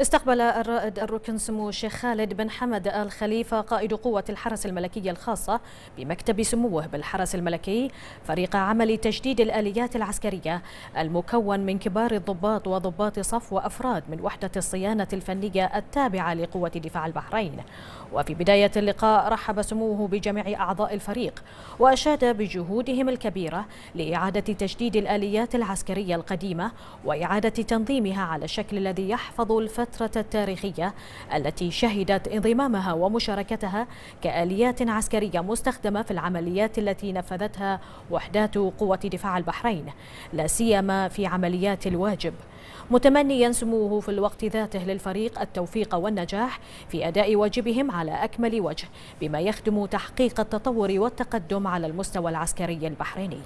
استقبل الرائد الركن سمو الشيخ خالد بن حمد آل خليفة قائد قوة الحرس الملكي الخاصة بمكتب سموه بالحرس الملكي فريق عمل تجديد الآليات العسكرية المكون من كبار الضباط وضباط صف وأفراد من وحدة الصيانة الفنية التابعة لقوة دفاع البحرين وفي بداية اللقاء رحب سموه بجميع أعضاء الفريق وأشاد بجهودهم الكبيرة لإعادة تجديد الآليات العسكرية القديمة وإعادة تنظيمها على الشكل الذي يحفظ الفتح الفترة التاريخية التي شهدت انضمامها ومشاركتها كآليات عسكرية مستخدمة في العمليات التي نفذتها وحدات قوة دفاع البحرين لا سيما في عمليات الواجب متمنيا سموه في الوقت ذاته للفريق التوفيق والنجاح في أداء واجبهم على أكمل وجه بما يخدم تحقيق التطور والتقدم على المستوى العسكري البحريني